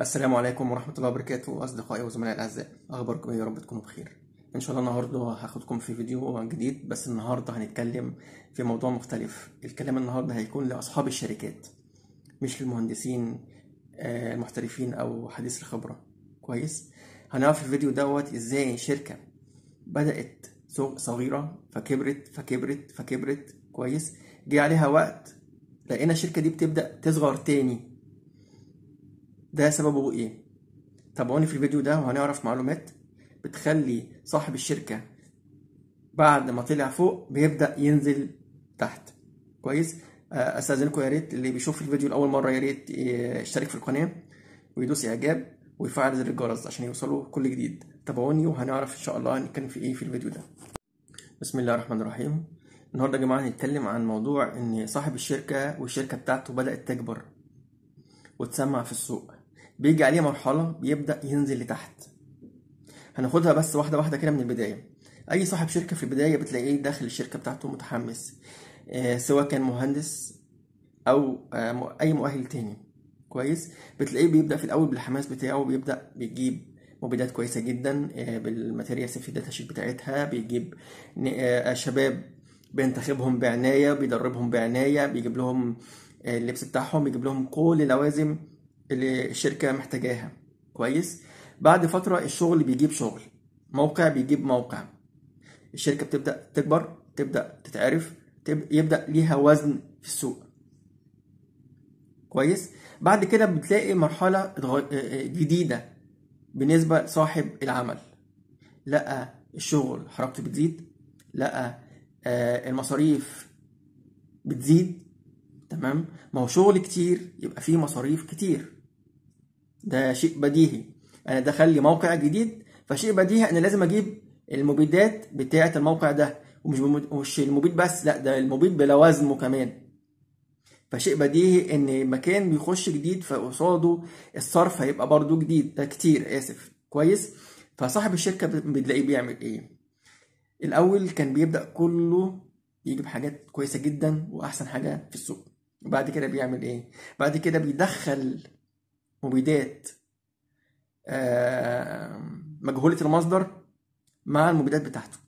السلام عليكم ورحمة الله وبركاته أصدقائي وزملائي الأعزاء أخباركم إيه؟ يا رب تكونوا بخير إن شاء الله النهاردة هاخدكم في فيديو جديد بس النهاردة هنتكلم في موضوع مختلف الكلام النهاردة هيكون لأصحاب الشركات مش للمهندسين آه، المحترفين أو حديث الخبرة كويس هنعرف في الفيديو دوت إزاي شركة بدأت صغيرة فكبرت فكبرت فكبرت كويس جه عليها وقت لقينا الشركة دي بتبدأ تصغر تاني ده سببه ايه تابعوني في الفيديو ده وهنعرف معلومات بتخلي صاحب الشركة بعد ما طلع فوق بيبدأ ينزل تحت كويس آه، استاذنكم يا ريت اللي بيشوف الفيديو لاول مره يا ريت يشترك في القناه ويدوس اعجاب ويفعل زر الجرس عشان يوصلوا كل جديد تابعوني وهنعرف ان شاء الله هنتكلم في ايه في الفيديو ده بسم الله الرحمن الرحيم النهارده يا جماعه هنتكلم عن موضوع ان صاحب الشركه والشركه بتاعته بدات تكبر وتسمع في السوق بيجي عليه مرحله بيبدا ينزل لتحت هناخدها بس واحده واحده كده من البدايه اي صاحب شركه في البدايه بتلاقيه داخل الشركه بتاعته متحمس آه، سواء كان مهندس او آه، اي مؤهل تاني كويس بتلاقيه بيبدا في الاول بالحماس بتاعه بيبدا بيجيب مبيدات كويسه جدا آه، بالماتيريال في الداتا شيت بتاعتها بيجيب شباب بينتخبهم بعنايه بيدربهم بعنايه بيجيب لهم اللبس بتاعهم بيجيب لهم كل لوازم اللي الشركة محتاجاها كويس بعد فترة الشغل بيجيب شغل موقع بيجيب موقع الشركة بتبدأ تكبر تبدأ تتعرف تب... يبدأ ليها وزن في السوق كويس بعد كده بتلاقي مرحلة جديدة بالنسبة لصاحب العمل لقى الشغل حركته بتزيد لقى آه، المصاريف بتزيد تمام ما هو شغل كتير يبقى فيه مصاريف كتير ده شيء بديهي انا دخل لي موقع جديد فشيء بديهي انا لازم اجيب المبيدات بتاعه الموقع ده ومش مش المبيد بس لا ده المبيد بلا وزنه كمان فشيء بديهي ان مكان بيخش جديد فقصاده الصرف هيبقى برضو جديد ده كتير اسف كويس فصاحب الشركه بتلاقيه بيعمل ايه الاول كان بيبدا كله يجيب حاجات كويسه جدا واحسن حاجه في السوق وبعد كده بيعمل ايه بعد كده بيدخل مبيدات آه، مجهولة المصدر مع المبيدات بتاعته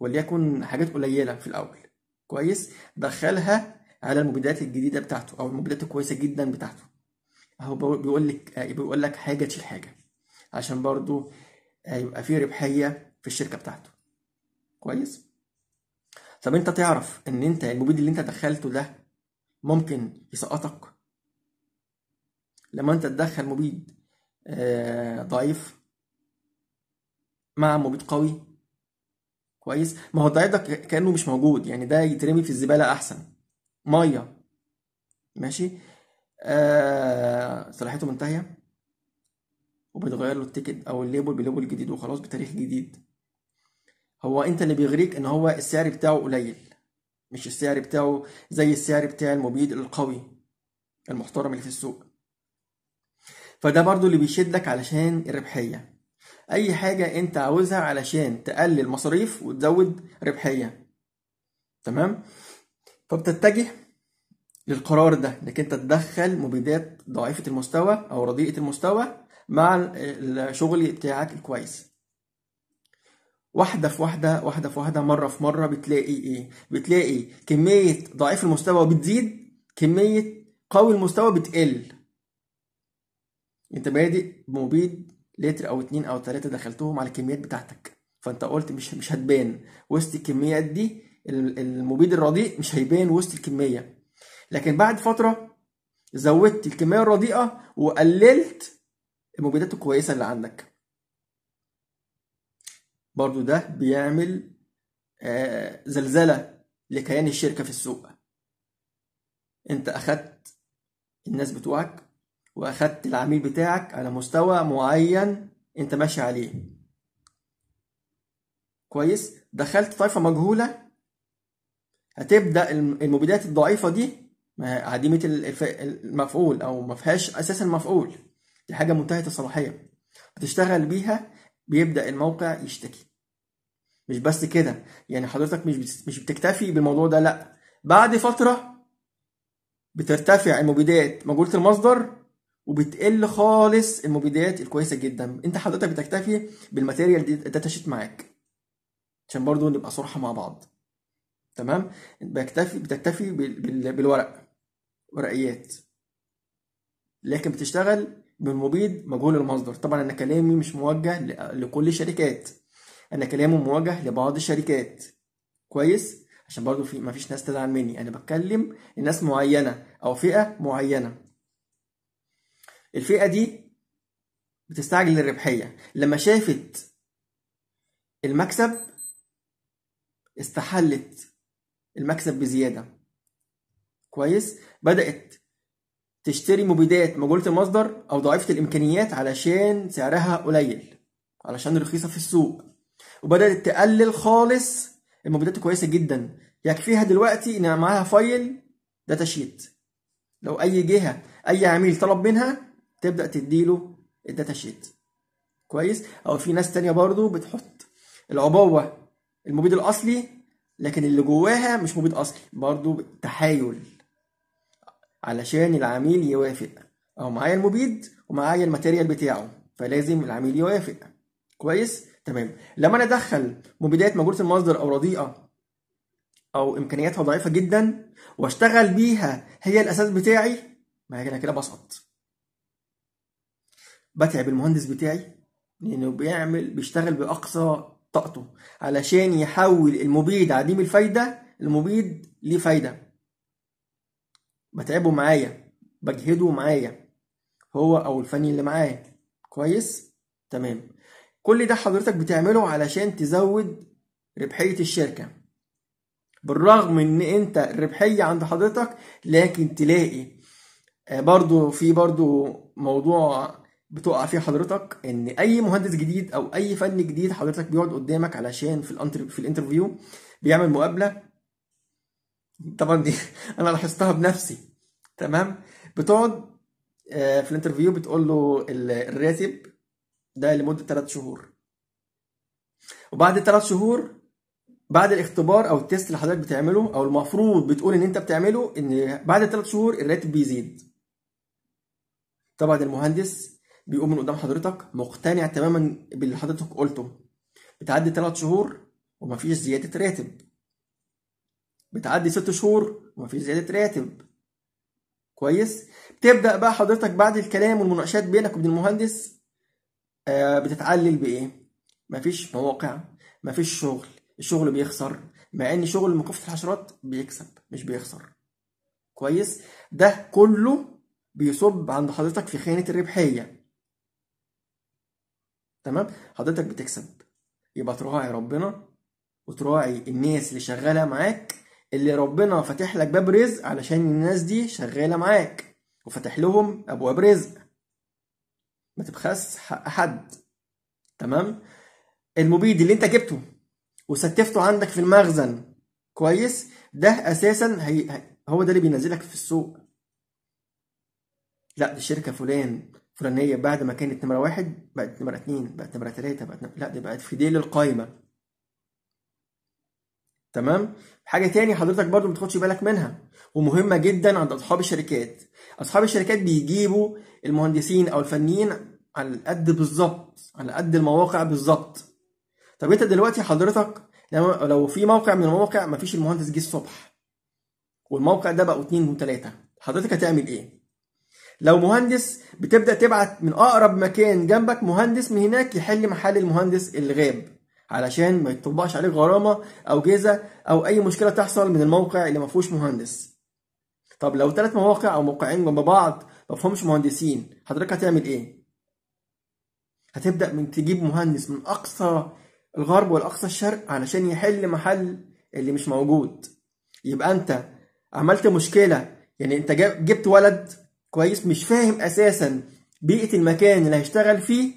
وليكن حاجات قليلة في الأول كويس دخلها على المبيدات الجديدة بتاعته أو المبيدات الكويسة جدا بتاعته أهو بيقول لك آه، بيقول لك حاجة تشيل حاجة عشان برضو آه، يبقى في ربحية في الشركة بتاعته كويس طب أنت تعرف إن أنت المبيد اللي أنت دخلته ده ممكن يسقطك لما انت تدخل مبيد آه، ضعيف مع مبيد قوي كويس ما هو الضعيف ده كانه مش موجود يعني ده يترمي في الزباله احسن ميه ماشي آه صلاحيته منتهيه وبتغير له التيكت او الليبل بليبل جديد وخلاص بتاريخ جديد هو انت اللي بيغريك ان هو السعر بتاعه قليل مش السعر بتاعه زي السعر بتاع المبيد القوي المحترم اللي في السوق فده برضو اللي بيشدك علشان الربحية أي حاجة أنت عاوزها علشان تقلل مصاريف وتزود ربحية تمام فبتتجه للقرار ده انك انت تدخل مبيدات ضعيفه المستوى او رديئه المستوى مع الشغل بتاعك الكويس واحده في واحده واحده في واحده مره في مره بتلاقي ايه بتلاقي كميه ضعيف المستوى بتزيد كميه قوي المستوى بتقل انت بادئ بمبيد لتر او اتنين او تلاتة دخلتهم على الكميات بتاعتك فانت قلت مش مش هتبان وسط الكميات دي المبيد الرديء مش هيبان وسط الكمية لكن بعد فترة زودت الكمية الرديئة وقللت المبيدات الكويسة اللي عندك برضو ده بيعمل آه زلزلة لكيان الشركة في السوق انت اخدت الناس بتوعك واخدت العميل بتاعك على مستوى معين انت ماشي عليه كويس دخلت طائفه مجهوله هتبدا المبيدات الضعيفه دي عديمه المفعول او ما فيهاش اساسا مفعول دي حاجه منتهيه الصلاحيه هتشتغل بيها بيبدا الموقع يشتكي مش بس كده يعني حضرتك مش مش بتكتفي بالموضوع ده لا بعد فتره بترتفع المبيدات مجهوله المصدر وبتقل خالص المبيدات الكويسه جدا انت حضرتك بتكتفي بالماتيريال داتا شيت معاك عشان برضو نبقى صراحه مع بعض تمام بتكتفي بتكتفي بالورق ورقيات لكن بتشتغل بالمبيد مجهول المصدر طبعا انا كلامي مش موجه لكل الشركات انا كلامي موجه لبعض الشركات كويس عشان برضو في مفيش ناس تزعل مني انا بتكلم لناس معينه او فئه معينه الفئة دي بتستعجل الربحية لما شافت المكسب استحلت المكسب بزيادة كويس بدأت تشتري مبيدات مجهولة المصدر أو ضعيفة الإمكانيات علشان سعرها قليل علشان رخيصة في السوق وبدأت تقلل خالص المبيدات كويسة جدا يكفيها دلوقتي إن معاها فايل داتا شيت لو أي جهة أي عميل طلب منها تبدا تديله الداتا شيت كويس او في ناس تانية برضو بتحط العبوه المبيد الاصلي لكن اللي جواها مش مبيد اصلي برضو تحايل علشان العميل يوافق او معايا المبيد ومعايا الماتيريال بتاعه فلازم العميل يوافق كويس تمام لما انا ادخل مبيدات مجهوله المصدر او رديئه او امكانياتها ضعيفه جدا واشتغل بيها هي الاساس بتاعي ما انا كده بسقط بتعب المهندس بتاعي لانه بيعمل بيشتغل باقصى طاقته علشان يحول المبيد عديم الفايده المبيد ليه فايده بتعبه معايا بجهده معايا هو او الفني اللي معايا كويس تمام كل ده حضرتك بتعمله علشان تزود ربحيه الشركه بالرغم ان انت الربحيه عند حضرتك لكن تلاقي آه، برضو في برضو موضوع بتقع فيه حضرتك ان اي مهندس جديد او اي فن جديد حضرتك بيقعد قدامك علشان في الانتر في الانترفيو بيعمل مقابله طبعا دي انا لاحظتها بنفسي تمام بتقعد آه، في الانترفيو بتقول له الراتب ده لمده 3 شهور وبعد 3 شهور بعد الاختبار او التيست اللي حضرتك بتعمله او المفروض بتقول ان انت بتعمله ان بعد 3 شهور الراتب بيزيد طبعا المهندس بيقوم من قدام حضرتك مقتنع تماما باللي حضرتك قلته بتعدي ثلاث شهور ومفيش زيادة راتب بتعدي ست شهور ومفيش زيادة راتب كويس بتبدأ بقى حضرتك بعد الكلام والمناقشات بينك وبين المهندس آه، بتتعلل بإيه مفيش مواقع مفيش شغل الشغل بيخسر مع ان شغل مكافحة الحشرات بيكسب مش بيخسر كويس ده كله بيصب عند حضرتك في خانة الربحية تمام حضرتك بتكسب يبقى تراعي ربنا وتراعي الناس اللي شغاله معاك اللي ربنا فاتح لك باب رزق علشان الناس دي شغاله معاك وفاتح لهم ابواب رزق ما تبخس حق حد تمام المبيد اللي انت جبته وستفته عندك في المخزن كويس ده اساسا هي هو ده اللي بينزلك في السوق لا دي شركه فلان الفلانيه بعد ما كانت نمره واحد بقت نمره اتنين بقت نمره تلاته بقت نمرة... لا دي بقت في ديل القايمه تمام حاجه تاني حضرتك برضو ما تاخدش بالك منها ومهمه جدا عند اصحاب الشركات اصحاب الشركات بيجيبوا المهندسين او الفنيين على قد بالظبط على قد المواقع بالظبط طب انت دلوقتي حضرتك لو في موقع من المواقع ما فيش المهندس جه الصبح والموقع ده بقوا اتنين وتلاته حضرتك هتعمل ايه لو مهندس بتبدا تبعت من اقرب مكان جنبك مهندس من هناك يحل محل المهندس اللي غاب علشان ما يتطبقش عليه غرامه او جيزه او اي مشكله تحصل من الموقع اللي ما فيهوش مهندس طب لو ثلاث مواقع او موقعين جنب بعض ما فيهمش مهندسين حضرتك هتعمل ايه هتبدا من تجيب مهندس من اقصى الغرب والاقصى الشرق علشان يحل محل اللي مش موجود يبقى انت عملت مشكله يعني انت جبت ولد كويس مش فاهم اساسا بيئه المكان اللي هيشتغل فيه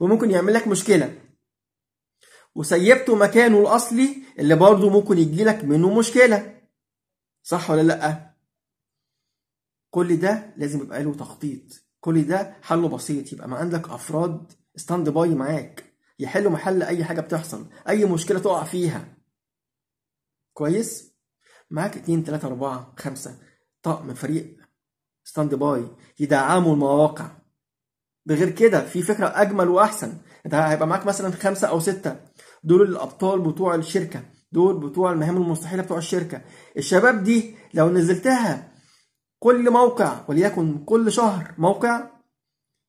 وممكن يعمل لك مشكله وسيبته مكانه الاصلي اللي برضه ممكن يجي لك منه مشكله صح ولا لا كل ده لازم يبقى له تخطيط كل ده حله بسيط يبقى ما عندك افراد ستاند باي معاك يحلوا محل اي حاجه بتحصل اي مشكله تقع فيها كويس معاك اتنين تلاتة أربعة خمسة طقم فريق ستاند باي يدعموا المواقع بغير كده في فكره اجمل واحسن انت هيبقى معاك مثلا خمسه او سته دول الابطال بتوع الشركه دول بتوع المهام المستحيله بتوع الشركه الشباب دي لو نزلتها كل موقع وليكن كل شهر موقع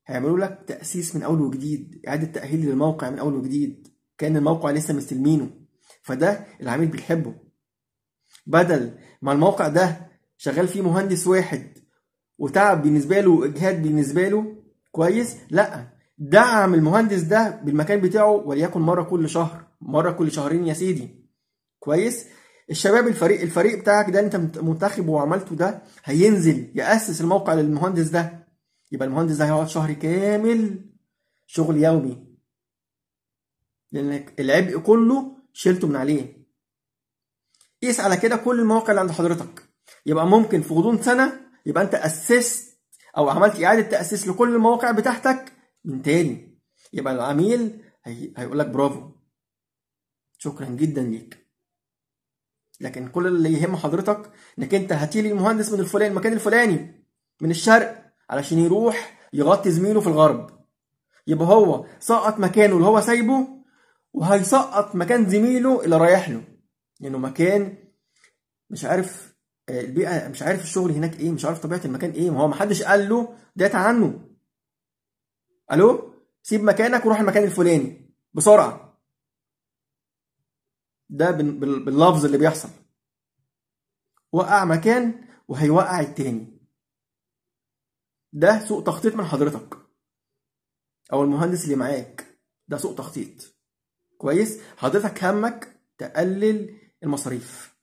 هيعملوا لك تاسيس من اول وجديد اعاده تاهيل للموقع من اول وجديد كان الموقع لسه مستلمينه فده العميل بيحبه بدل ما الموقع ده شغال فيه مهندس واحد وتعب بالنسبه له واجهاد بالنسبه له كويس لا دعم المهندس ده بالمكان بتاعه وليكن مره كل شهر مره كل شهرين يا سيدي كويس الشباب الفريق الفريق بتاعك ده انت منتخبه وعملته ده هينزل ياسس الموقع للمهندس ده يبقى المهندس ده هيقعد شهر كامل شغل يومي لانك العبء كله شلته من عليه قيس على كده كل المواقع اللي عند حضرتك يبقى ممكن في غضون سنه يبقى انت اسست او عملت اعاده تاسيس لكل المواقع بتاعتك من تاني يبقى العميل هي... هيقول لك برافو شكرا جدا ليك لكن كل اللي يهم حضرتك انك انت هاتيلي المهندس من الفلان المكان الفلاني من الشرق علشان يروح يغطي زميله في الغرب يبقى هو سقط مكانه اللي هو سايبه وهيسقط مكان زميله اللي رايح له لانه يعني مكان مش عارف آه، البيئه مش عارف الشغل هناك ايه مش عارف طبيعه المكان ايه ما هو ما حدش قال له داتا عنه الو سيب مكانك وروح المكان الفلاني بسرعه ده باللفظ اللي بيحصل وقع مكان وهيوقع التاني ده سوء تخطيط من حضرتك او المهندس اللي معاك ده سوء تخطيط كويس حضرتك همك تقلل المصاريف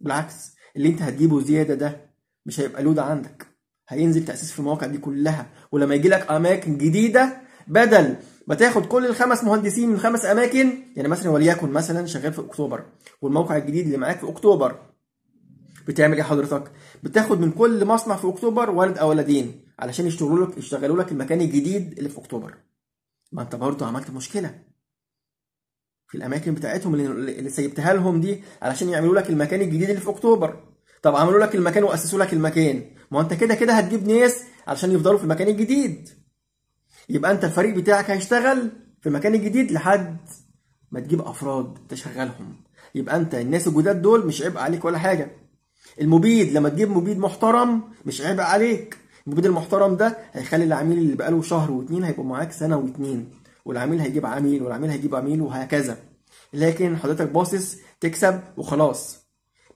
بالعكس اللي انت هتجيبه زياده ده مش هيبقى لود عندك هينزل تاسيس في المواقع دي كلها ولما يجي لك اماكن جديده بدل ما تاخد كل الخمس مهندسين من خمس اماكن يعني مثلا وليكن مثلا شغال في اكتوبر والموقع الجديد اللي معاك في اكتوبر بتعمل ايه حضرتك؟ بتاخد من كل مصنع في اكتوبر ولد او ولدين علشان يشتغلوا لك يشتغلوا لك المكان الجديد اللي في اكتوبر. ما انت برضه عملت مشكله في الاماكن بتاعتهم اللي, سيبتها لهم دي علشان يعملوا لك المكان الجديد اللي في اكتوبر طب عملوا لك المكان واسسوا لك المكان ما انت كده كده هتجيب ناس علشان يفضلوا في المكان الجديد يبقى انت الفريق بتاعك هيشتغل في المكان الجديد لحد ما تجيب افراد تشغلهم يبقى انت الناس الجداد دول مش عبء عليك ولا حاجه المبيد لما تجيب مبيد محترم مش عبء عليك المبيد المحترم ده هيخلي العميل اللي بقاله شهر واتنين هيبقوا معاك سنه واتنين والعميل هيجيب عميل والعميل هيجيب عميل وهكذا لكن حضرتك باصص تكسب وخلاص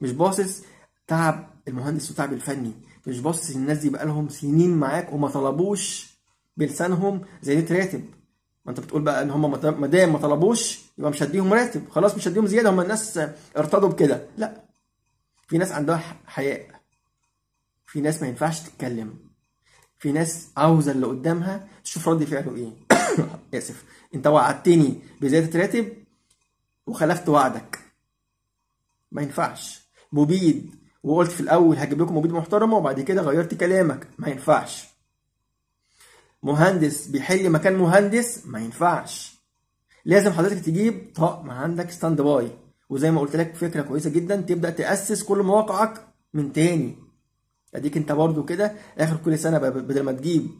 مش باصص تعب المهندس وتعب الفني مش باصص الناس دي بقى لهم سنين معاك وما طلبوش بلسانهم زياده راتب ما انت بتقول بقى ان هم ما دام ما طلبوش يبقى مش هديهم راتب خلاص مش هديهم زياده هم الناس ارتضوا بكده لا في ناس عندها حياء في ناس ما ينفعش تتكلم في ناس عاوزه اللي قدامها تشوف رد فعله ايه اسف انت وعدتني بزيادة راتب وخلفت وعدك ما ينفعش مبيد وقلت في الاول هجيب لكم مبيد محترمة وبعد كده غيرت كلامك ما ينفعش مهندس بيحل مكان مهندس ما ينفعش لازم حضرتك تجيب ما عندك ستاند باي وزي ما قلت لك فكره كويسه جدا تبدا تاسس كل مواقعك من تاني اديك انت برضو كده اخر كل سنه بدل ما تجيب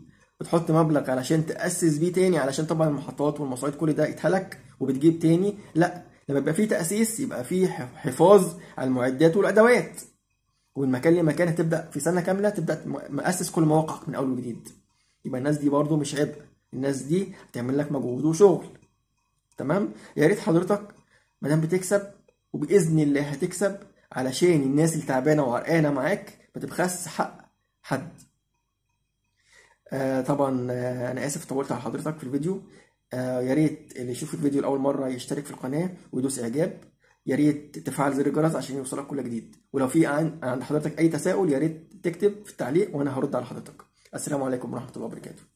بتحط مبلغ علشان تأسس بيه تاني علشان طبعا المحطات والمصاعد كل ده اتهلك وبتجيب تاني لا لما يبقى في تأسيس يبقى في حفاظ على المعدات والأدوات ومن مكان لمكان هتبدأ في سنة كاملة تبدأ مؤسس كل مواقعك من أول وجديد يبقى الناس دي برضو مش عبء الناس دي هتعمل لك مجهود وشغل تمام يا ريت حضرتك ما دام بتكسب وباذن الله هتكسب علشان الناس اللي تعبانه وعرقانه معاك ما تبخسش حق حد آه طبعا آه انا اسف طولت على حضرتك في الفيديو آه يا ريت اللي يشوف الفيديو لاول مره يشترك في القناه ويدوس اعجاب يا ريت تفعل زر الجرس عشان يوصلك كل جديد ولو في عند حضرتك اي تساؤل يا ريت تكتب في التعليق وانا هرد على حضرتك السلام عليكم ورحمه الله وبركاته